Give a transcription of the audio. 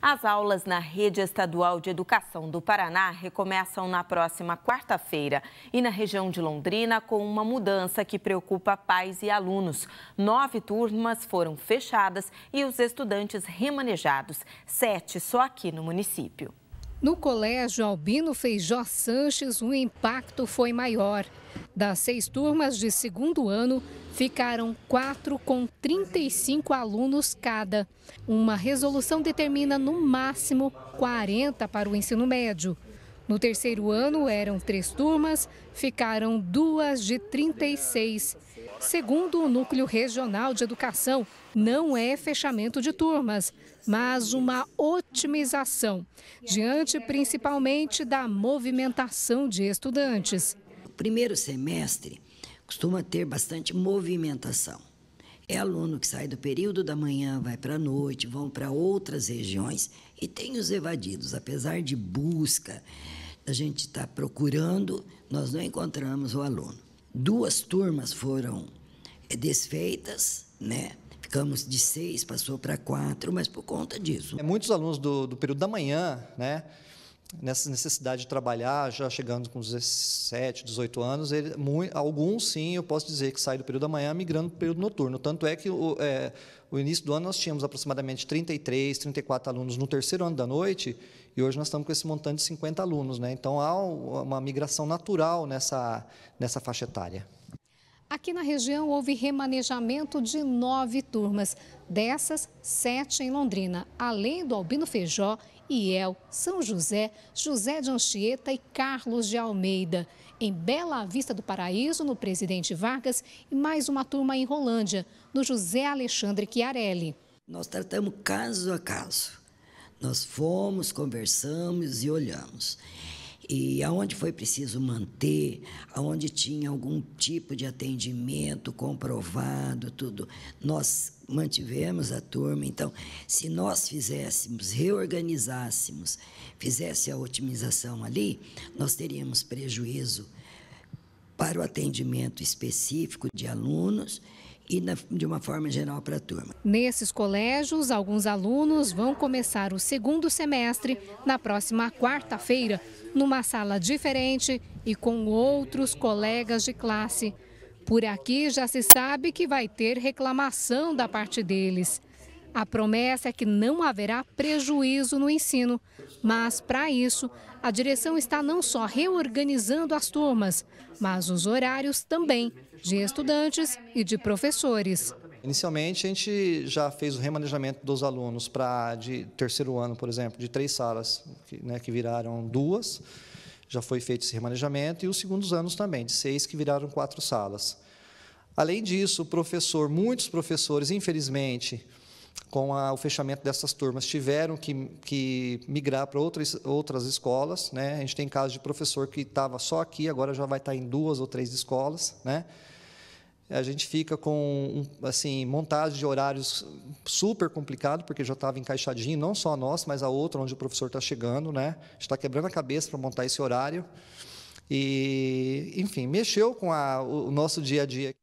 As aulas na Rede Estadual de Educação do Paraná recomeçam na próxima quarta-feira e na região de Londrina com uma mudança que preocupa pais e alunos. Nove turmas foram fechadas e os estudantes remanejados, sete só aqui no município. No colégio Albino Feijó Sanches, o impacto foi maior. Das seis turmas de segundo ano, ficaram quatro com 35 alunos cada. Uma resolução determina no máximo 40 para o ensino médio. No terceiro ano, eram três turmas, ficaram duas de 36. Segundo o Núcleo Regional de Educação, não é fechamento de turmas, mas uma otimização, diante principalmente da movimentação de estudantes. O primeiro semestre costuma ter bastante movimentação. É aluno que sai do período da manhã, vai para a noite, vão para outras regiões e tem os evadidos, apesar de busca, a gente está procurando, nós não encontramos o aluno. Duas turmas foram eh, desfeitas, né? Ficamos de seis, passou para quatro, mas por conta disso. É, muitos alunos do, do período da manhã, né? nessa necessidade de trabalhar, já chegando com 17, 18 anos, ele, alguns sim, eu posso dizer que sai do período da manhã migrando para o período noturno. Tanto é que o, é, o início do ano nós tínhamos aproximadamente 33, 34 alunos no terceiro ano da noite, e hoje nós estamos com esse montante de 50 alunos. Né? Então há uma migração natural nessa, nessa faixa etária. Aqui na região houve remanejamento de nove turmas, dessas sete em Londrina, além do Albino Feijó Iel, São José, José de Anchieta e Carlos de Almeida. Em Bela Vista do Paraíso, no Presidente Vargas, e mais uma turma em Rolândia, no José Alexandre Chiarelli. Nós tratamos caso a caso. Nós fomos, conversamos e olhamos. E aonde foi preciso manter, aonde tinha algum tipo de atendimento comprovado, tudo, nós mantivemos a turma. Então, se nós fizéssemos, reorganizássemos, fizesse a otimização ali, nós teríamos prejuízo para o atendimento específico de alunos e na, de uma forma geral para a turma. Nesses colégios, alguns alunos vão começar o segundo semestre na próxima quarta-feira, numa sala diferente e com outros colegas de classe. Por aqui já se sabe que vai ter reclamação da parte deles. A promessa é que não haverá prejuízo no ensino, mas para isso, a direção está não só reorganizando as turmas, mas os horários também de estudantes e de professores. Inicialmente, a gente já fez o remanejamento dos alunos para de terceiro ano, por exemplo, de três salas, que, né, que viraram duas, já foi feito esse remanejamento, e os segundos anos também, de seis que viraram quatro salas. Além disso, o professor, muitos professores, infelizmente, com a, o fechamento dessas turmas, tiveram que, que migrar para outras, outras escolas. Né? A gente tem casos de professor que estava só aqui, agora já vai estar tá em duas ou três escolas. Né? A gente fica com assim, montagem de horários super complicado, porque já estava encaixadinho, não só a nossa, mas a outra onde o professor está chegando. Né? A gente está quebrando a cabeça para montar esse horário. E, enfim, mexeu com a, o nosso dia a dia.